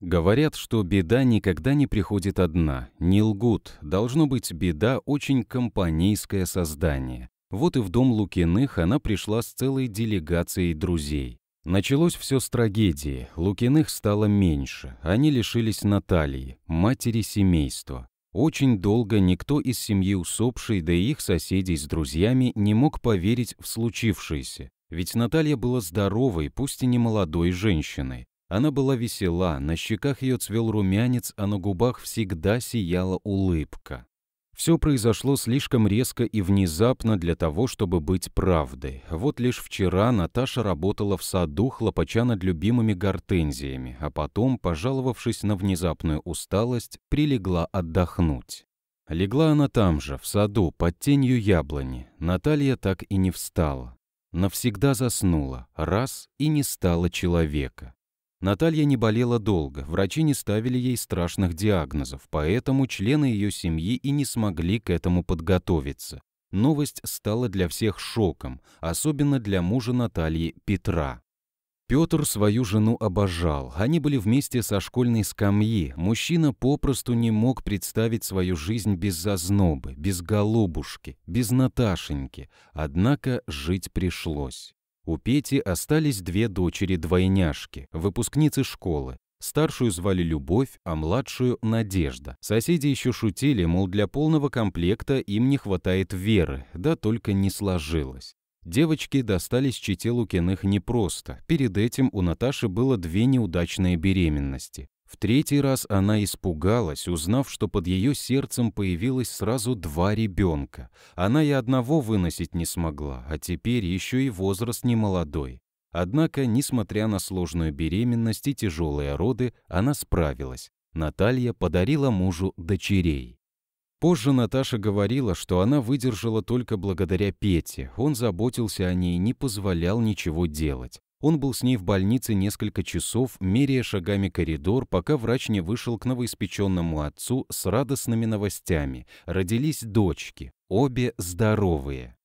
Говорят, что беда никогда не приходит одна, не лгут. Должно быть, беда — очень компанейское создание. Вот и в дом Лукиных она пришла с целой делегацией друзей. Началось все с трагедии. Лукиных стало меньше. Они лишились Натальи, матери семейства. Очень долго никто из семьи усопшей, да и их соседей с друзьями не мог поверить в случившееся. Ведь Наталья была здоровой, пусть и не молодой женщиной. Она была весела, на щеках ее цвел румянец, а на губах всегда сияла улыбка. Все произошло слишком резко и внезапно для того, чтобы быть правдой. Вот лишь вчера Наташа работала в саду, хлопача над любимыми гортензиями, а потом, пожаловавшись на внезапную усталость, прилегла отдохнуть. Легла она там же, в саду, под тенью яблони. Наталья так и не встала. Навсегда заснула, раз и не стала человека. Наталья не болела долго, врачи не ставили ей страшных диагнозов, поэтому члены ее семьи и не смогли к этому подготовиться. Новость стала для всех шоком, особенно для мужа Натальи Петра. Петр свою жену обожал, они были вместе со школьной скамьи, мужчина попросту не мог представить свою жизнь без зазнобы, без голубушки, без Наташеньки, однако жить пришлось. У Пети остались две дочери-двойняшки, выпускницы школы. Старшую звали Любовь, а младшую – Надежда. Соседи еще шутили, мол, для полного комплекта им не хватает веры, да только не сложилось. Девочки достались чите Лукиных непросто. Перед этим у Наташи было две неудачные беременности. В третий раз она испугалась, узнав, что под ее сердцем появилось сразу два ребенка. Она и одного выносить не смогла, а теперь еще и возраст немолодой. Однако, несмотря на сложную беременность и тяжелые роды, она справилась. Наталья подарила мужу дочерей. Позже Наташа говорила, что она выдержала только благодаря Пете. Он заботился о ней и не позволял ничего делать. Он был с ней в больнице несколько часов, меряя шагами коридор, пока врач не вышел к новоиспеченному отцу с радостными новостями. Родились дочки, обе здоровые.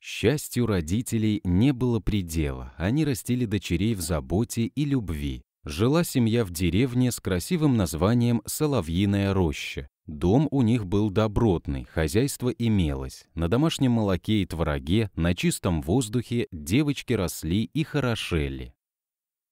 Счастью родителей не было предела, они растили дочерей в заботе и любви. Жила семья в деревне с красивым названием «Соловьиная роща». Дом у них был добротный, хозяйство имелось. На домашнем молоке и твороге, на чистом воздухе девочки росли и хорошели.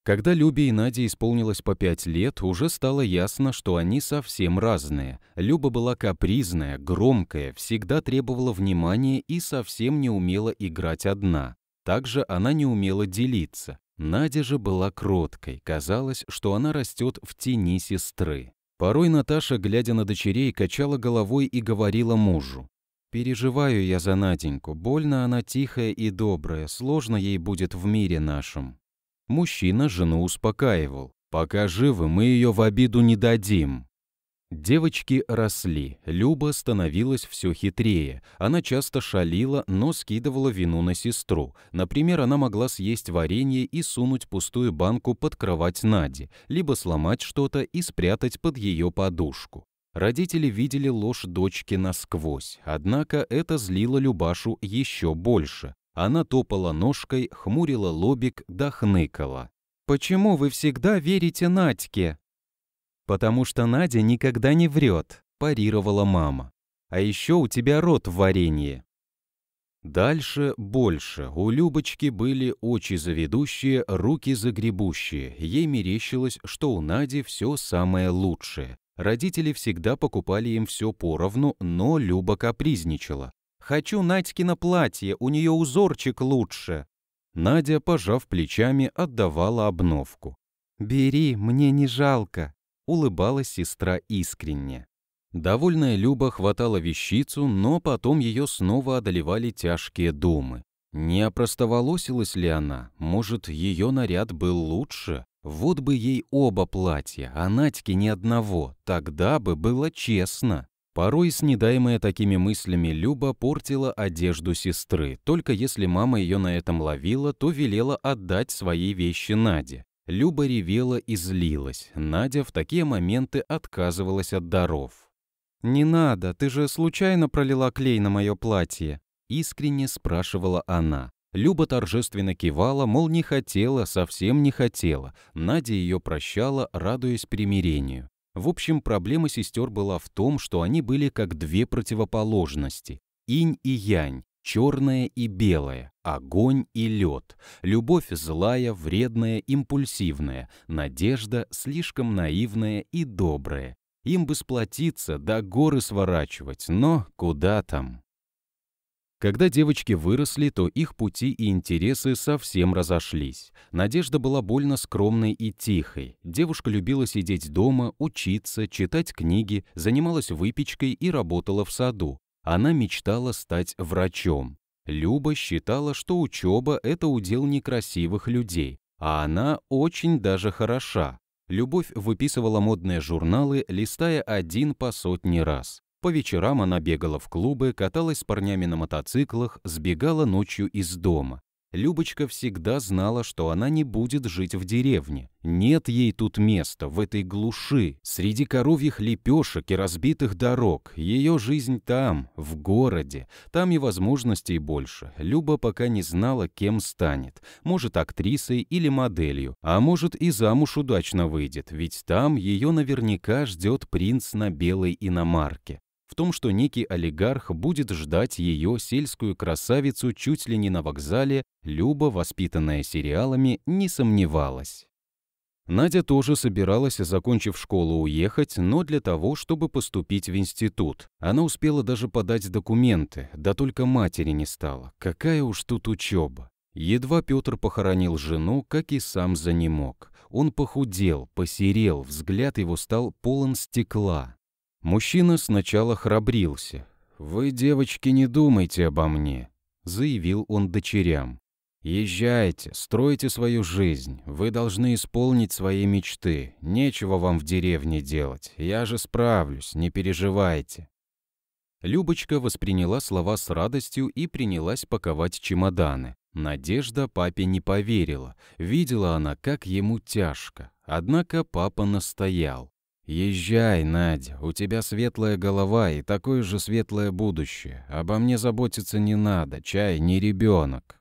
Когда Любе и Наде исполнилось по пять лет, уже стало ясно, что они совсем разные. Люба была капризная, громкая, всегда требовала внимания и совсем не умела играть одна. Также она не умела делиться. Надя же была кроткой, казалось, что она растет в тени сестры. Порой Наташа, глядя на дочерей, качала головой и говорила мужу. «Переживаю я за Наденьку. Больно она тихая и добрая. Сложно ей будет в мире нашем». Мужчина жену успокаивал. «Пока живы, мы ее в обиду не дадим. Девочки росли, Люба становилась все хитрее. Она часто шалила, но скидывала вину на сестру. Например, она могла съесть варенье и сунуть пустую банку под кровать Нади, либо сломать что-то и спрятать под ее подушку. Родители видели ложь дочки насквозь, однако это злило Любашу еще больше. Она топала ножкой, хмурила лобик, дохныкала. «Почему вы всегда верите Надьке?» «Потому что Надя никогда не врет», – парировала мама. «А еще у тебя рот в варенье». Дальше больше. У Любочки были очи заведущие, руки загребущие. Ей мерещилось, что у Нади все самое лучшее. Родители всегда покупали им все поровну, но Люба капризничала. «Хочу Надькино платье, у нее узорчик лучше». Надя, пожав плечами, отдавала обновку. «Бери, мне не жалко» улыбалась сестра искренне. Довольная Люба хватала вещицу, но потом ее снова одолевали тяжкие думы. Не опростоволосилась ли она? Может, ее наряд был лучше? Вот бы ей оба платья, а Надьке ни одного, тогда бы было честно. Порой, снедаемая такими мыслями, Люба портила одежду сестры, только если мама ее на этом ловила, то велела отдать свои вещи Наде. Люба ревела и злилась. Надя в такие моменты отказывалась от даров. «Не надо, ты же случайно пролила клей на мое платье?» Искренне спрашивала она. Люба торжественно кивала, мол, не хотела, совсем не хотела. Надя ее прощала, радуясь примирению. В общем, проблема сестер была в том, что они были как две противоположности – инь и янь, Черное и белое, огонь и лед, любовь злая, вредная, импульсивная, надежда слишком наивная и добрая. Им бы сплотиться, да горы сворачивать, но куда там? Когда девочки выросли, то их пути и интересы совсем разошлись. Надежда была больно скромной и тихой. Девушка любила сидеть дома, учиться, читать книги, занималась выпечкой и работала в саду. Она мечтала стать врачом. Люба считала, что учеба – это удел некрасивых людей, а она очень даже хороша. Любовь выписывала модные журналы, листая один по сотни раз. По вечерам она бегала в клубы, каталась с парнями на мотоциклах, сбегала ночью из дома. Любочка всегда знала, что она не будет жить в деревне. Нет ей тут места, в этой глуши, среди коровьих лепешек и разбитых дорог. Ее жизнь там, в городе. Там и возможностей больше. Люба пока не знала, кем станет. Может, актрисой или моделью. А может, и замуж удачно выйдет, ведь там ее наверняка ждет принц на белой иномарке в том, что некий олигарх будет ждать ее сельскую красавицу чуть ли не на вокзале, Люба, воспитанная сериалами, не сомневалась. Надя тоже собиралась, закончив школу, уехать, но для того, чтобы поступить в институт. Она успела даже подать документы, да только матери не стало. Какая уж тут учеба. Едва Петр похоронил жену, как и сам занемог. Он похудел, посерел, взгляд его стал полон стекла. Мужчина сначала храбрился. «Вы, девочки, не думайте обо мне», — заявил он дочерям. «Езжайте, стройте свою жизнь. Вы должны исполнить свои мечты. Нечего вам в деревне делать. Я же справлюсь, не переживайте». Любочка восприняла слова с радостью и принялась паковать чемоданы. Надежда папе не поверила. Видела она, как ему тяжко. Однако папа настоял. «Езжай, Надя, у тебя светлая голова и такое же светлое будущее. Обо мне заботиться не надо, чай не ребенок».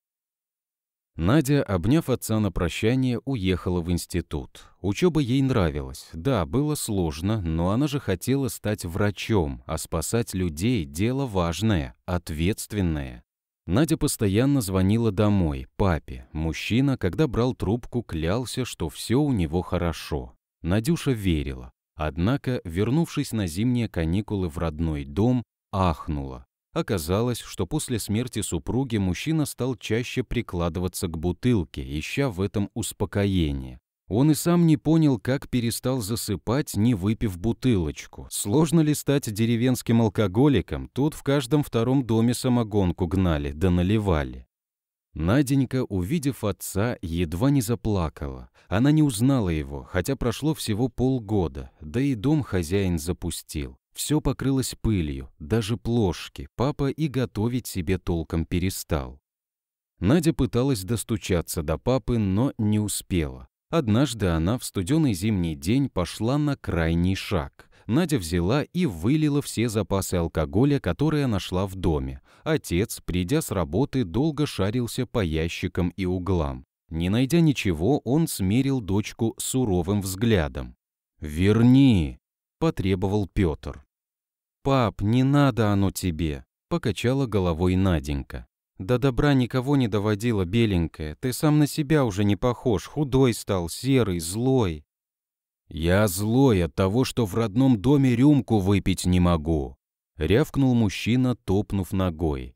Надя, обняв отца на прощание, уехала в институт. Учеба ей нравилась. Да, было сложно, но она же хотела стать врачом, а спасать людей – дело важное, ответственное. Надя постоянно звонила домой, папе. Мужчина, когда брал трубку, клялся, что все у него хорошо. Надюша верила. Однако, вернувшись на зимние каникулы в родной дом, ахнула. Оказалось, что после смерти супруги мужчина стал чаще прикладываться к бутылке, ища в этом успокоение. Он и сам не понял, как перестал засыпать, не выпив бутылочку. Сложно ли стать деревенским алкоголиком? Тут в каждом втором доме самогонку гнали, да наливали. Наденька, увидев отца, едва не заплакала. Она не узнала его, хотя прошло всего полгода, да и дом хозяин запустил. Все покрылось пылью, даже плошки, папа и готовить себе толком перестал. Надя пыталась достучаться до папы, но не успела. Однажды она в студеный зимний день пошла на крайний шаг. Надя взяла и вылила все запасы алкоголя, которые нашла в доме. Отец, придя с работы, долго шарился по ящикам и углам. Не найдя ничего, он смерил дочку суровым взглядом. «Верни!» – потребовал Петр. «Пап, не надо оно тебе!» – покачала головой Наденька. «До добра никого не доводила, беленькая. Ты сам на себя уже не похож. Худой стал, серый, злой». «Я злой от того, что в родном доме рюмку выпить не могу», — рявкнул мужчина, топнув ногой.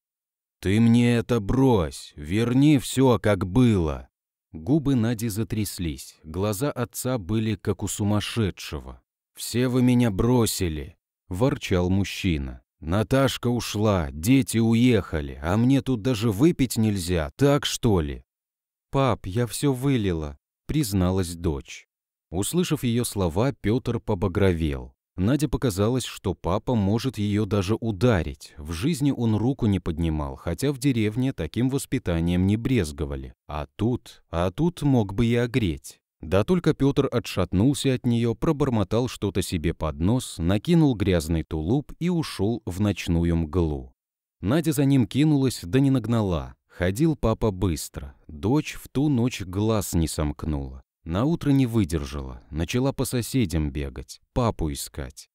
«Ты мне это брось! Верни все, как было!» Губы Нади затряслись, глаза отца были как у сумасшедшего. «Все вы меня бросили!» – ворчал мужчина. «Наташка ушла, дети уехали, а мне тут даже выпить нельзя, так что ли?» «Пап, я все вылила», – призналась дочь. Услышав ее слова, Петр побагровел. Наде показалось, что папа может ее даже ударить. В жизни он руку не поднимал, хотя в деревне таким воспитанием не брезговали. А тут, а тут мог бы и огреть. Да только Петр отшатнулся от нее, пробормотал что-то себе под нос, накинул грязный тулуп и ушел в ночную мглу. Надя за ним кинулась, да не нагнала. Ходил папа быстро. Дочь в ту ночь глаз не сомкнула. На утро не выдержала, начала по соседям бегать, папу искать.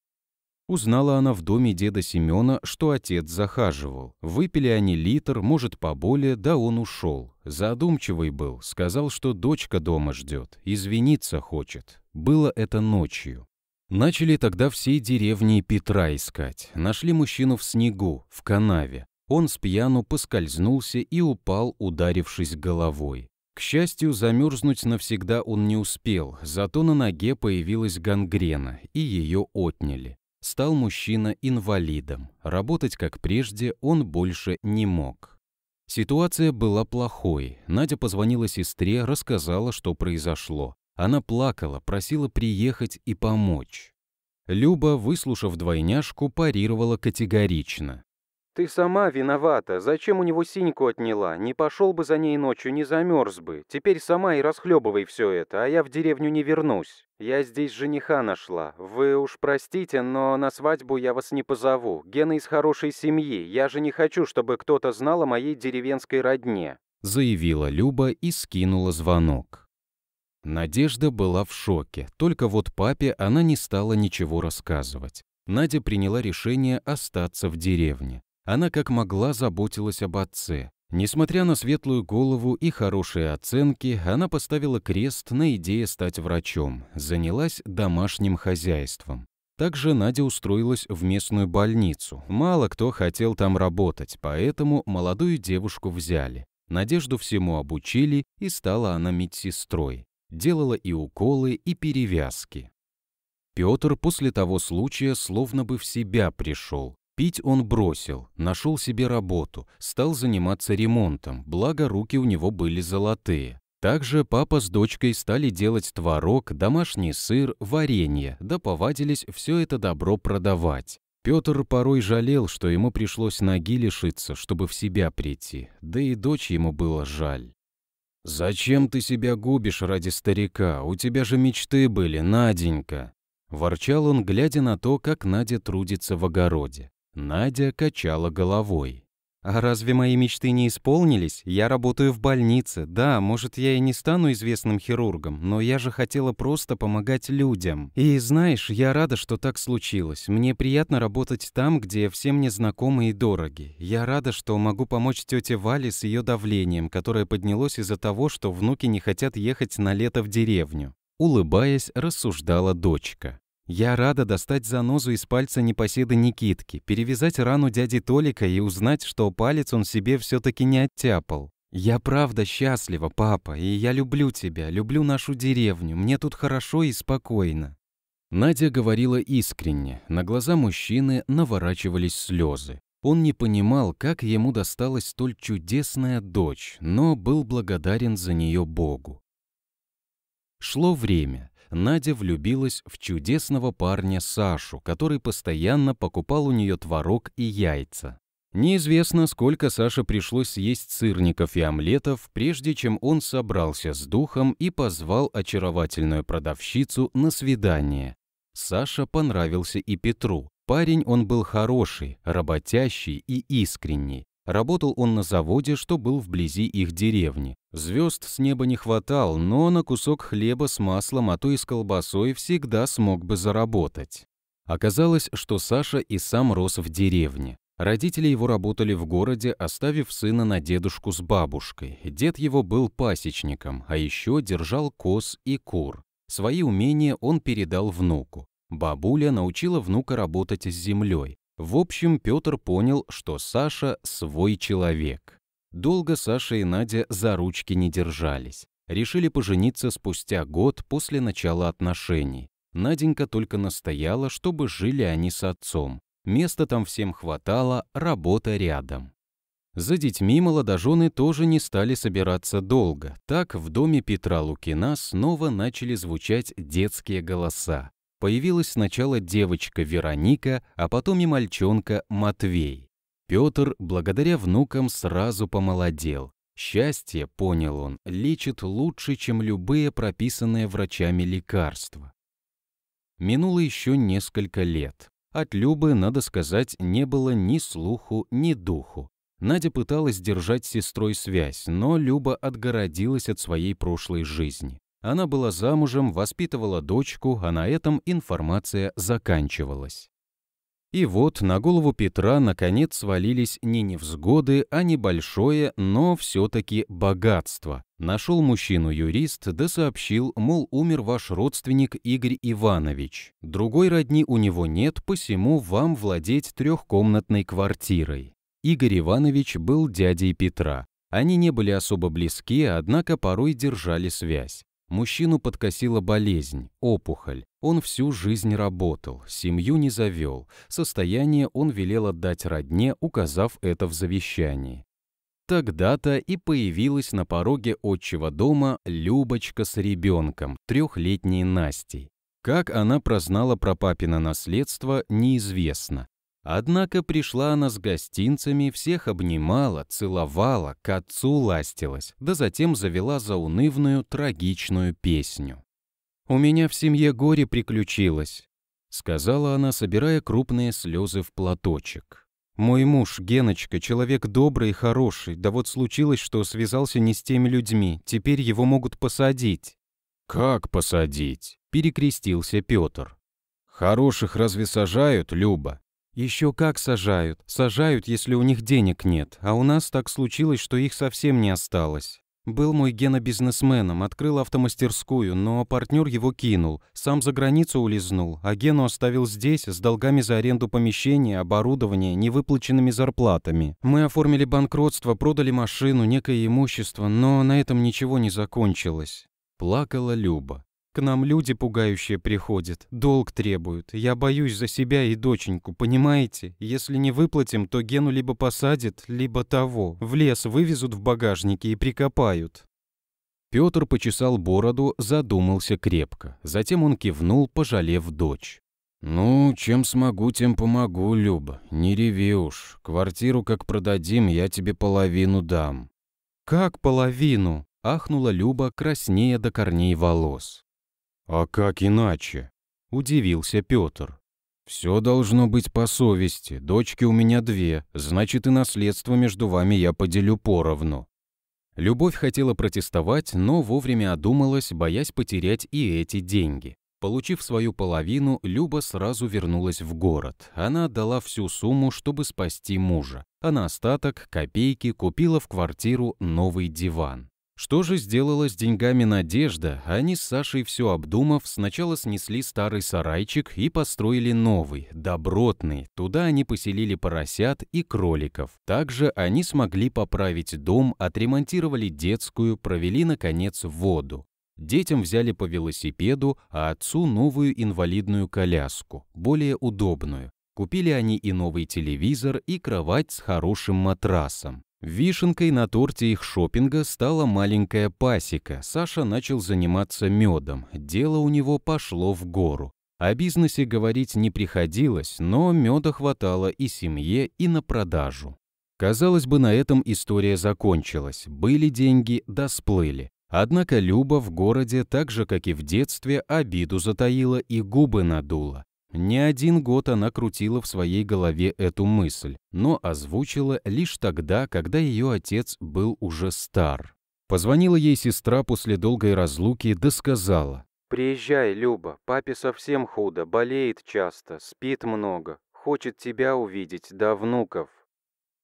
Узнала она в доме деда Семёна, что отец захаживал. Выпили они литр, может, поболее, да он ушел. Задумчивый был, сказал, что дочка дома ждет, извиниться хочет. Было это ночью. Начали тогда всей деревни Петра искать. Нашли мужчину в снегу, в канаве. Он с пьяну поскользнулся и упал, ударившись головой. К счастью, замерзнуть навсегда он не успел, зато на ноге появилась гангрена, и ее отняли. Стал мужчина инвалидом, работать как прежде он больше не мог. Ситуация была плохой. Надя позвонила сестре, рассказала, что произошло. Она плакала, просила приехать и помочь. Люба, выслушав двойняшку, парировала категорично. «Ты сама виновата. Зачем у него синьку отняла? Не пошел бы за ней ночью, не замерз бы. Теперь сама и расхлебывай все это, а я в деревню не вернусь. Я здесь жениха нашла. Вы уж простите, но на свадьбу я вас не позову. Гена из хорошей семьи. Я же не хочу, чтобы кто-то знал о моей деревенской родне», — заявила Люба и скинула звонок. Надежда была в шоке, только вот папе она не стала ничего рассказывать. Надя приняла решение остаться в деревне. Она как могла заботилась об отце. Несмотря на светлую голову и хорошие оценки, она поставила крест на идее стать врачом, занялась домашним хозяйством. Также Надя устроилась в местную больницу. Мало кто хотел там работать, поэтому молодую девушку взяли. Надежду всему обучили, и стала она медсестрой. Делала и уколы, и перевязки. Петр после того случая словно бы в себя пришел. Пить он бросил, нашел себе работу, стал заниматься ремонтом, благо руки у него были золотые. Также папа с дочкой стали делать творог, домашний сыр, варенье, да повадились все это добро продавать. Петр порой жалел, что ему пришлось ноги лишиться, чтобы в себя прийти, да и дочь ему было жаль. «Зачем ты себя губишь ради старика? У тебя же мечты были, Наденька!» Ворчал он, глядя на то, как Надя трудится в огороде. Надя качала головой. «А разве мои мечты не исполнились? Я работаю в больнице. Да, может, я и не стану известным хирургом, но я же хотела просто помогать людям. И знаешь, я рада, что так случилось. Мне приятно работать там, где все мне знакомы и дороги. Я рада, что могу помочь тете Вале с ее давлением, которое поднялось из-за того, что внуки не хотят ехать на лето в деревню». Улыбаясь, рассуждала дочка. Я рада достать занозу из пальца непоседы Никитки, перевязать рану дяди Толика и узнать, что палец он себе все таки не оттяпал. Я правда счастлива, папа, и я люблю тебя, люблю нашу деревню, мне тут хорошо и спокойно». Надя говорила искренне, на глаза мужчины наворачивались слезы. Он не понимал, как ему досталась столь чудесная дочь, но был благодарен за нее Богу. Шло время. Надя влюбилась в чудесного парня Сашу, который постоянно покупал у нее творог и яйца. Неизвестно, сколько Саше пришлось съесть сырников и омлетов, прежде чем он собрался с духом и позвал очаровательную продавщицу на свидание. Саша понравился и Петру. Парень он был хороший, работящий и искренний. Работал он на заводе, что был вблизи их деревни. Звезд с неба не хватал, но на кусок хлеба с маслом, а то и с колбасой всегда смог бы заработать. Оказалось, что Саша и сам рос в деревне. Родители его работали в городе, оставив сына на дедушку с бабушкой. Дед его был пасечником, а еще держал коз и кур. Свои умения он передал внуку. Бабуля научила внука работать с землей, в общем, Петр понял, что Саша свой человек. Долго Саша и Надя за ручки не держались. Решили пожениться спустя год после начала отношений. Наденька только настояла, чтобы жили они с отцом. Места там всем хватало, работа рядом. За детьми молодожены тоже не стали собираться долго. Так в доме Петра Лукина снова начали звучать детские голоса появилась сначала девочка Вероника, а потом и мальчонка Матвей. Петр, благодаря внукам, сразу помолодел. Счастье, понял он, лечит лучше, чем любые прописанные врачами лекарства. Минуло еще несколько лет. От Любы, надо сказать, не было ни слуху, ни духу. Надя пыталась держать с сестрой связь, но Люба отгородилась от своей прошлой жизни. Она была замужем, воспитывала дочку, а на этом информация заканчивалась. И вот на голову Петра наконец свалились не невзгоды, а небольшое, но все-таки богатство. Нашел мужчину-юрист, да сообщил, мол, умер ваш родственник Игорь Иванович. Другой родни у него нет, посему вам владеть трехкомнатной квартирой. Игорь Иванович был дядей Петра. Они не были особо близки, однако порой держали связь. Мужчину подкосила болезнь, опухоль. Он всю жизнь работал, семью не завел. Состояние он велел отдать родне, указав это в завещании. Тогда-то и появилась на пороге отчего дома Любочка с ребенком, трехлетней Настей. Как она прознала про папино наследство, неизвестно. Однако пришла она с гостинцами, всех обнимала, целовала, к отцу ластилась, да затем завела заунывную, трагичную песню. «У меня в семье горе приключилось», — сказала она, собирая крупные слезы в платочек. «Мой муж, Геночка, человек добрый и хороший, да вот случилось, что связался не с теми людьми, теперь его могут посадить». «Как посадить?» — перекрестился Петр. «Хороших разве сажают, Люба? Еще как сажают. Сажают, если у них денег нет. А у нас так случилось, что их совсем не осталось. Был мой Гена бизнесменом, открыл автомастерскую, но партнер его кинул. Сам за границу улизнул, а Гену оставил здесь с долгами за аренду помещения, оборудования, невыплаченными зарплатами. Мы оформили банкротство, продали машину, некое имущество, но на этом ничего не закончилось. Плакала Люба. К нам люди пугающие приходят, долг требуют. Я боюсь за себя и доченьку, понимаете? Если не выплатим, то Гену либо посадят, либо того. В лес вывезут в багажнике и прикопают». Петр почесал бороду, задумался крепко. Затем он кивнул, пожалев дочь. «Ну, чем смогу, тем помогу, Люба. Не реви уж. Квартиру как продадим, я тебе половину дам». «Как половину?» – ахнула Люба, краснея до корней волос. «А как иначе?» — удивился Петр. «Все должно быть по совести. Дочки у меня две, значит и наследство между вами я поделю поровну». Любовь хотела протестовать, но вовремя одумалась, боясь потерять и эти деньги. Получив свою половину, Люба сразу вернулась в город. Она отдала всю сумму, чтобы спасти мужа, а на остаток, копейки, купила в квартиру новый диван. Что же сделала с деньгами Надежда, они с Сашей все обдумав, сначала снесли старый сарайчик и построили новый, добротный. Туда они поселили поросят и кроликов. Также они смогли поправить дом, отремонтировали детскую, провели, наконец, воду. Детям взяли по велосипеду, а отцу новую инвалидную коляску, более удобную. Купили они и новый телевизор, и кровать с хорошим матрасом. Вишенкой на торте их шопинга стала маленькая пасека. Саша начал заниматься медом. Дело у него пошло в гору. О бизнесе говорить не приходилось, но меда хватало и семье, и на продажу. Казалось бы, на этом история закончилась. Были деньги, да сплыли. Однако Люба в городе, так же, как и в детстве, обиду затаила и губы надула. Не один год она крутила в своей голове эту мысль, но озвучила лишь тогда, когда ее отец был уже стар. Позвонила ей сестра после долгой разлуки да сказала. «Приезжай, Люба, папе совсем худо, болеет часто, спит много, хочет тебя увидеть, да внуков».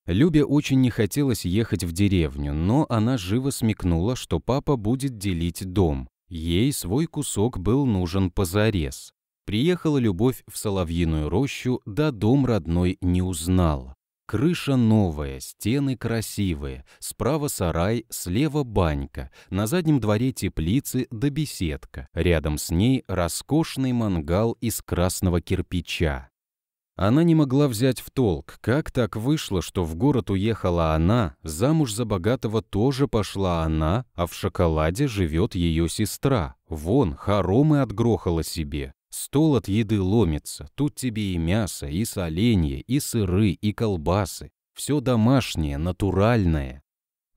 Любе очень не хотелось ехать в деревню, но она живо смекнула, что папа будет делить дом. Ей свой кусок был нужен позарез. Приехала Любовь в Соловьиную рощу, да дом родной не узнала. Крыша новая, стены красивые, справа сарай, слева банька, на заднем дворе теплицы да беседка, рядом с ней роскошный мангал из красного кирпича. Она не могла взять в толк, как так вышло, что в город уехала она, замуж за богатого тоже пошла она, а в шоколаде живет ее сестра. Вон, хоромы отгрохала себе. Стол от еды ломится, тут тебе и мясо, и соленье, и сыры, и колбасы. Все домашнее, натуральное.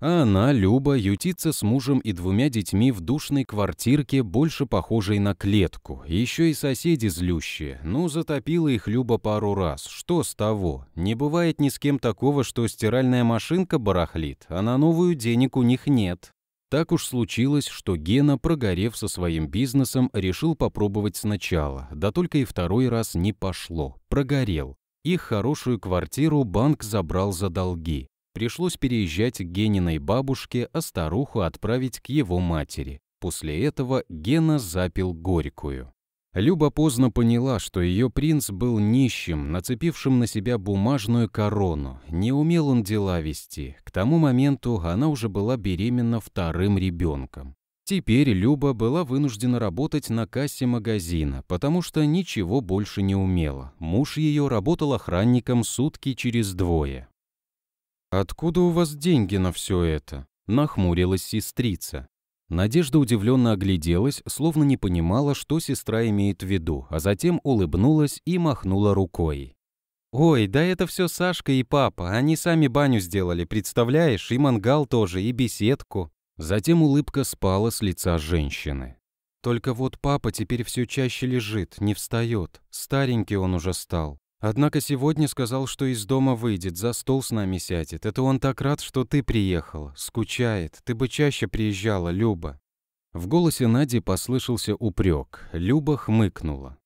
А она, Люба, ютится с мужем и двумя детьми в душной квартирке, больше похожей на клетку. Еще и соседи злющие. Ну, затопила их Люба пару раз. Что с того? Не бывает ни с кем такого, что стиральная машинка барахлит, а на новую денег у них нет. Так уж случилось, что Гена, прогорев со своим бизнесом, решил попробовать сначала, да только и второй раз не пошло, прогорел. Их хорошую квартиру банк забрал за долги. Пришлось переезжать к Гениной бабушке, а старуху отправить к его матери. После этого Гена запил горькую. Люба поздно поняла, что ее принц был нищим, нацепившим на себя бумажную корону. Не умел он дела вести. К тому моменту она уже была беременна вторым ребенком. Теперь Люба была вынуждена работать на кассе магазина, потому что ничего больше не умела. Муж ее работал охранником сутки через двое. «Откуда у вас деньги на все это?» – нахмурилась сестрица. Надежда удивленно огляделась, словно не понимала, что сестра имеет в виду, а затем улыбнулась и махнула рукой. «Ой, да это все Сашка и папа, они сами баню сделали, представляешь, и мангал тоже, и беседку». Затем улыбка спала с лица женщины. «Только вот папа теперь все чаще лежит, не встает. Старенький он уже стал. Однако сегодня сказал, что из дома выйдет, за стол с нами сядет. Это он так рад, что ты приехала. Скучает. Ты бы чаще приезжала, Люба». В голосе Нади послышался упрек. Люба хмыкнула.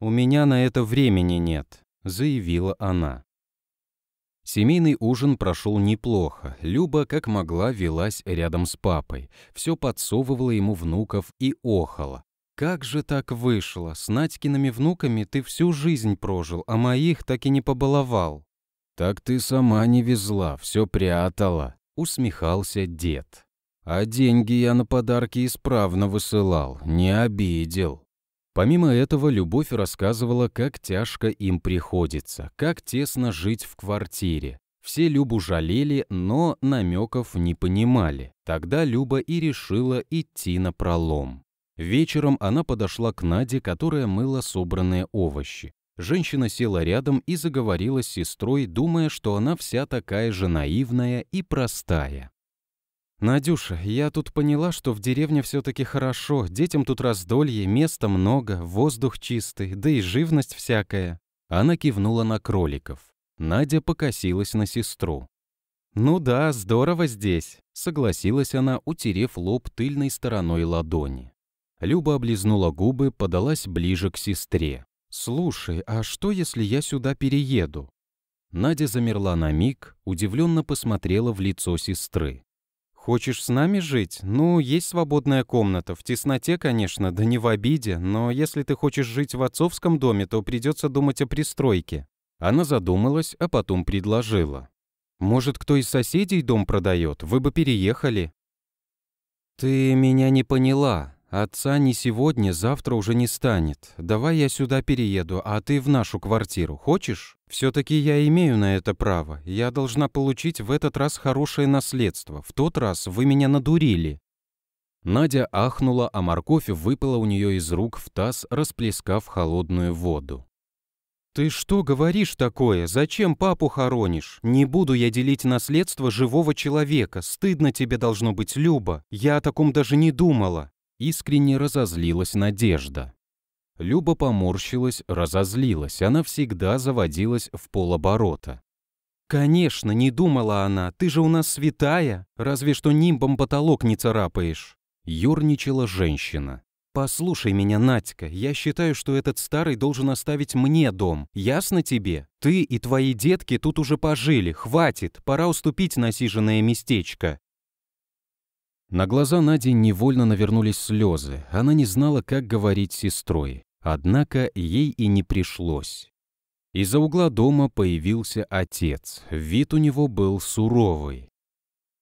«У меня на это времени нет», — заявила она. Семейный ужин прошел неплохо. Люба, как могла, велась рядом с папой. Все подсовывала ему внуков и охала. «Как же так вышло? С Надькиными внуками ты всю жизнь прожил, а моих так и не побаловал». «Так ты сама не везла, все прятала», — усмехался дед. «А деньги я на подарки исправно высылал, не обидел». Помимо этого, Любовь рассказывала, как тяжко им приходится, как тесно жить в квартире. Все Любу жалели, но намеков не понимали. Тогда Люба и решила идти на пролом. Вечером она подошла к Наде, которая мыла собранные овощи. Женщина села рядом и заговорила с сестрой, думая, что она вся такая же наивная и простая. «Надюша, я тут поняла, что в деревне все таки хорошо, детям тут раздолье, места много, воздух чистый, да и живность всякая». Она кивнула на кроликов. Надя покосилась на сестру. «Ну да, здорово здесь», — согласилась она, утерев лоб тыльной стороной ладони. Люба облизнула губы, подалась ближе к сестре. «Слушай, а что, если я сюда перееду?» Надя замерла на миг, удивленно посмотрела в лицо сестры. «Хочешь с нами жить? Ну, есть свободная комната. В тесноте, конечно, да не в обиде, но если ты хочешь жить в отцовском доме, то придется думать о пристройке». Она задумалась, а потом предложила. «Может, кто из соседей дом продает? Вы бы переехали». «Ты меня не поняла», «Отца не сегодня, завтра уже не станет. Давай я сюда перееду, а ты в нашу квартиру. Хочешь? Все-таки я имею на это право. Я должна получить в этот раз хорошее наследство. В тот раз вы меня надурили». Надя ахнула, а морковь выпала у нее из рук в таз, расплескав холодную воду. «Ты что говоришь такое? Зачем папу хоронишь? Не буду я делить наследство живого человека. Стыдно тебе должно быть, Люба. Я о таком даже не думала искренне разозлилась Надежда. Люба поморщилась, разозлилась. Она всегда заводилась в полоборота. «Конечно, не думала она. Ты же у нас святая. Разве что нимбом потолок не царапаешь». Юрничала женщина. «Послушай меня, Надька, я считаю, что этот старый должен оставить мне дом. Ясно тебе? Ты и твои детки тут уже пожили. Хватит, пора уступить насиженное местечко. На глаза Нади невольно навернулись слезы. Она не знала, как говорить с сестрой. Однако ей и не пришлось. Из-за угла дома появился отец. Вид у него был суровый.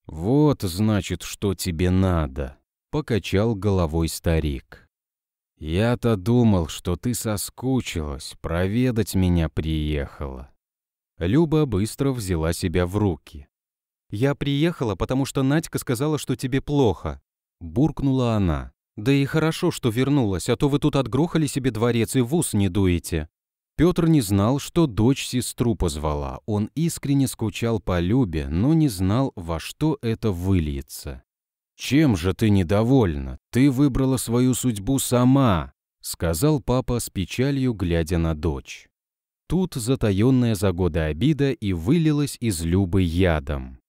«Вот, значит, что тебе надо», — покачал головой старик. «Я-то думал, что ты соскучилась, проведать меня приехала». Люба быстро взяла себя в руки. «Я приехала, потому что Надька сказала, что тебе плохо», — буркнула она. «Да и хорошо, что вернулась, а то вы тут отгрохали себе дворец и в ус не дуете». Петр не знал, что дочь сестру позвала. Он искренне скучал по Любе, но не знал, во что это выльется. «Чем же ты недовольна? Ты выбрала свою судьбу сама», — сказал папа с печалью, глядя на дочь. Тут затаённая за годы обида и вылилась из Любы ядом.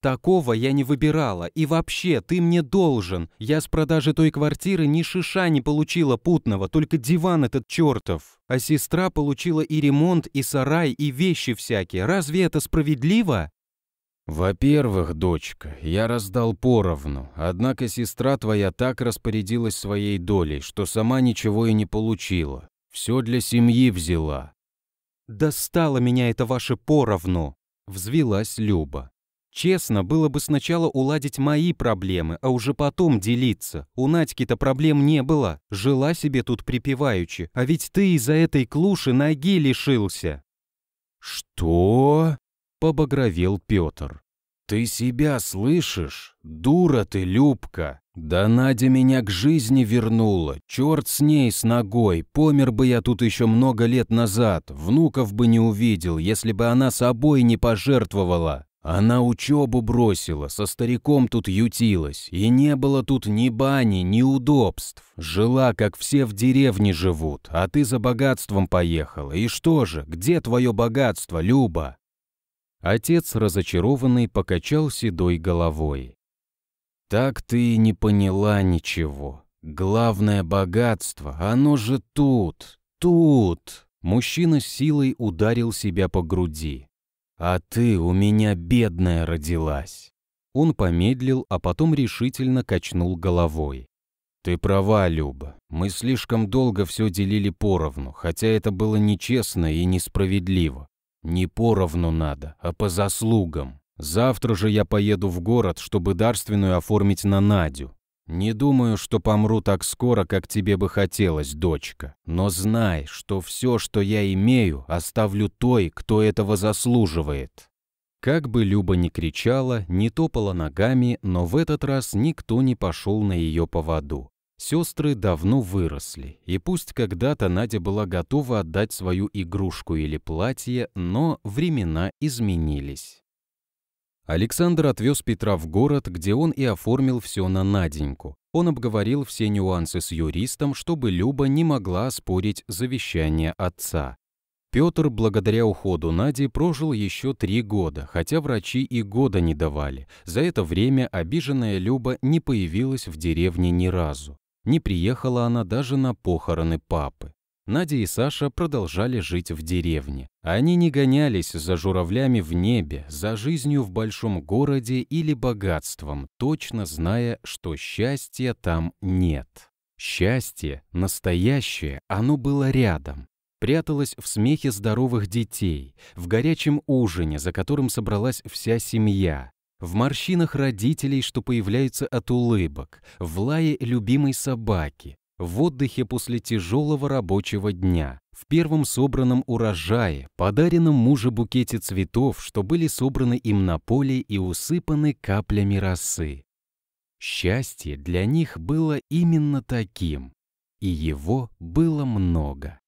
Такого я не выбирала. И вообще, ты мне должен. Я с продажи той квартиры ни шиша не получила путного, только диван этот чертов. А сестра получила и ремонт, и сарай, и вещи всякие. Разве это справедливо? Во-первых, дочка, я раздал поровну. Однако сестра твоя так распорядилась своей долей, что сама ничего и не получила. Все для семьи взяла. Достала меня это ваше поровну!» — Взвилась Люба. Честно, было бы сначала уладить мои проблемы, а уже потом делиться. У Надьки-то проблем не было. Жила себе тут припеваючи. А ведь ты из-за этой клуши ноги лишился. Что? Побагровел Петр. Ты себя слышишь? Дура ты, Любка. Да Надя меня к жизни вернула. Черт с ней, с ногой. Помер бы я тут еще много лет назад. Внуков бы не увидел, если бы она собой не пожертвовала. Она учебу бросила, со стариком тут ютилась, и не было тут ни бани, ни удобств. Жила, как все в деревне живут, а ты за богатством поехала. И что же, где твое богатство, Люба?» Отец, разочарованный, покачал седой головой. «Так ты и не поняла ничего. Главное богатство, оно же тут, тут!» Мужчина силой ударил себя по груди. «А ты у меня бедная родилась!» Он помедлил, а потом решительно качнул головой. «Ты права, Люба. Мы слишком долго все делили поровну, хотя это было нечестно и несправедливо. Не поровну надо, а по заслугам. Завтра же я поеду в город, чтобы дарственную оформить на Надю. «Не думаю, что помру так скоро, как тебе бы хотелось, дочка. Но знай, что все, что я имею, оставлю той, кто этого заслуживает». Как бы Люба ни кричала, не топала ногами, но в этот раз никто не пошел на ее поводу. Сестры давно выросли, и пусть когда-то Надя была готова отдать свою игрушку или платье, но времена изменились. Александр отвез Петра в город, где он и оформил все на Наденьку. Он обговорил все нюансы с юристом, чтобы Люба не могла спорить завещание отца. Петр, благодаря уходу Нади, прожил еще три года, хотя врачи и года не давали. За это время обиженная Люба не появилась в деревне ни разу. Не приехала она даже на похороны папы. Надя и Саша продолжали жить в деревне. Они не гонялись за журавлями в небе, за жизнью в большом городе или богатством, точно зная, что счастья там нет. Счастье, настоящее, оно было рядом. Пряталось в смехе здоровых детей, в горячем ужине, за которым собралась вся семья, в морщинах родителей, что появляются от улыбок, в лае любимой собаки, в отдыхе после тяжелого рабочего дня, в первом собранном урожае, подаренном мужу букете цветов, что были собраны им на поле и усыпаны каплями росы. Счастье для них было именно таким, и его было много.